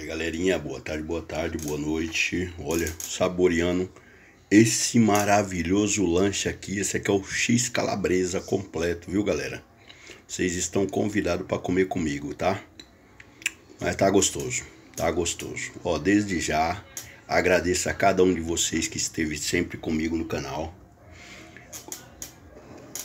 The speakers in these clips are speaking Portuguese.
aí galerinha, boa tarde, boa tarde, boa noite. Olha, saboreando esse maravilhoso lanche aqui. Esse aqui é o X Calabresa completo, viu galera? Vocês estão convidados para comer comigo, tá? Mas tá gostoso, tá gostoso. Ó, desde já agradeço a cada um de vocês que esteve sempre comigo no canal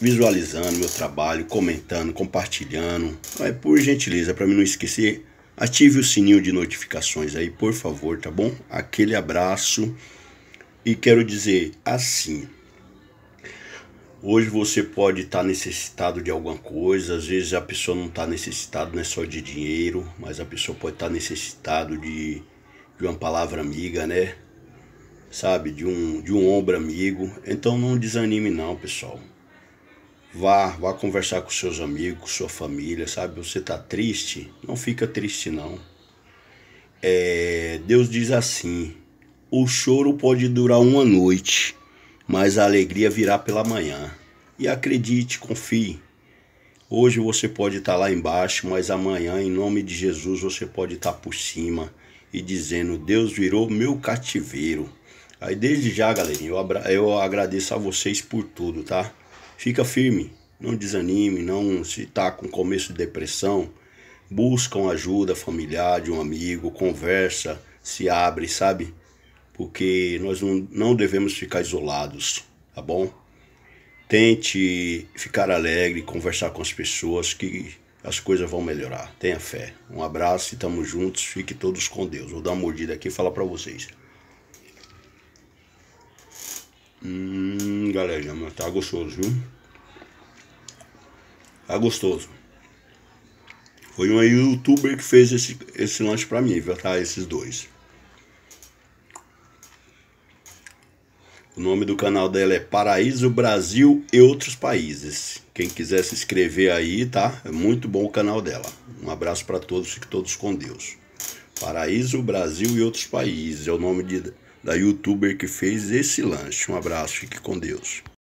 visualizando meu trabalho, comentando, compartilhando. Mas por gentileza, para mim não esquecer Ative o sininho de notificações aí, por favor, tá bom? Aquele abraço. E quero dizer assim: hoje você pode estar tá necessitado de alguma coisa, às vezes a pessoa não está necessitada, não é só de dinheiro, mas a pessoa pode estar tá necessitada de, de uma palavra amiga, né? Sabe? De um, de um ombro amigo. Então não desanime, não, pessoal. Vá, vá conversar com seus amigos, com sua família, sabe? Você está triste? Não fica triste, não. É, Deus diz assim: o choro pode durar uma noite, mas a alegria virá pela manhã. E acredite, confie. Hoje você pode estar tá lá embaixo, mas amanhã, em nome de Jesus, você pode estar tá por cima e dizendo: Deus virou meu cativeiro. Aí desde já, galerinha, eu, eu agradeço a vocês por tudo, tá? Fica firme, não desanime, não se está com começo de depressão, busca uma ajuda familiar de um amigo, conversa, se abre, sabe? Porque nós não, não devemos ficar isolados, tá bom? Tente ficar alegre, conversar com as pessoas que as coisas vão melhorar. Tenha fé. Um abraço e tamo juntos. Fique todos com Deus. Vou dar uma mordida aqui e falar para vocês. Hum, galera, mas tá gostoso, viu? Tá gostoso. Foi um youtuber que fez esse, esse lanche pra mim, viu? Tá, esses dois. O nome do canal dela é Paraíso Brasil e Outros Países. Quem quiser se inscrever aí, tá? É muito bom o canal dela. Um abraço para todos, fiquem todos com Deus. Paraíso Brasil e Outros Países é o nome de, da youtuber que fez esse lanche. Um abraço, fique com Deus.